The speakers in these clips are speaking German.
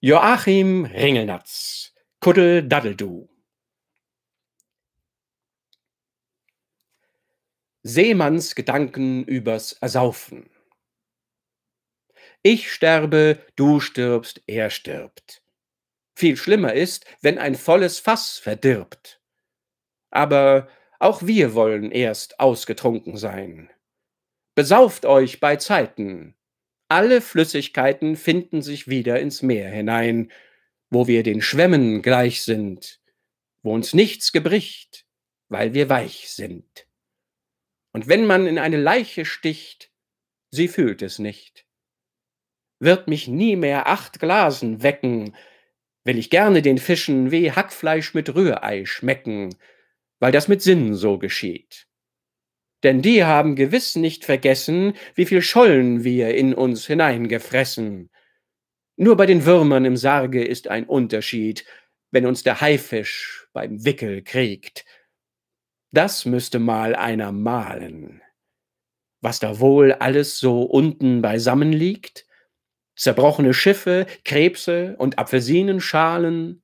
Joachim Ringelnatz, Kuddel Daddeldu. Seemanns Gedanken übers Ersaufen. Ich sterbe, du stirbst, er stirbt. Viel schlimmer ist, wenn ein volles Fass verdirbt. Aber auch wir wollen erst ausgetrunken sein. Besauft euch bei Zeiten, alle Flüssigkeiten finden sich wieder ins Meer hinein, wo wir den Schwämmen gleich sind, wo uns nichts gebricht, weil wir weich sind. Und wenn man in eine Leiche sticht, sie fühlt es nicht. Wird mich nie mehr acht Glasen wecken, will ich gerne den Fischen wie Hackfleisch mit Rührei schmecken, weil das mit Sinn so geschieht denn die haben gewiss nicht vergessen, wie viel Schollen wir in uns hineingefressen. Nur bei den Würmern im Sarge ist ein Unterschied, wenn uns der Haifisch beim Wickel kriegt. Das müsste mal einer malen. Was da wohl alles so unten beisammen liegt? Zerbrochene Schiffe, Krebse und Apfelsinenschalen.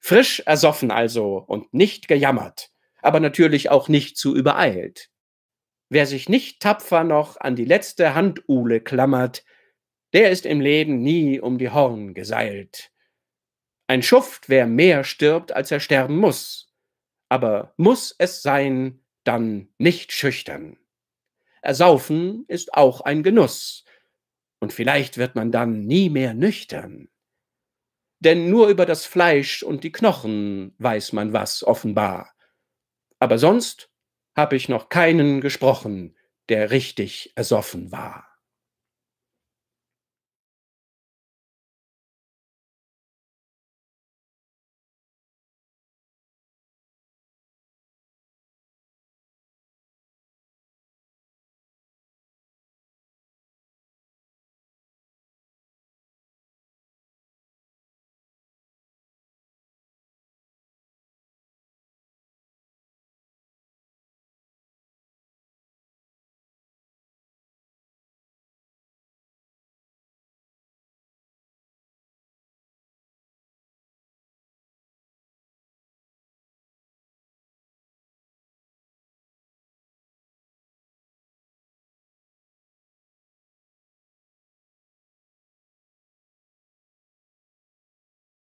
Frisch ersoffen also und nicht gejammert, aber natürlich auch nicht zu übereilt. Wer sich nicht tapfer noch an die letzte Handuhle klammert, der ist im Leben nie um die Horn geseilt. Ein Schuft, wer mehr stirbt, als er sterben muss. Aber muss es sein, dann nicht schüchtern. Ersaufen ist auch ein Genuss. Und vielleicht wird man dann nie mehr nüchtern. Denn nur über das Fleisch und die Knochen weiß man was offenbar. Aber sonst habe ich noch keinen gesprochen, der richtig ersoffen war.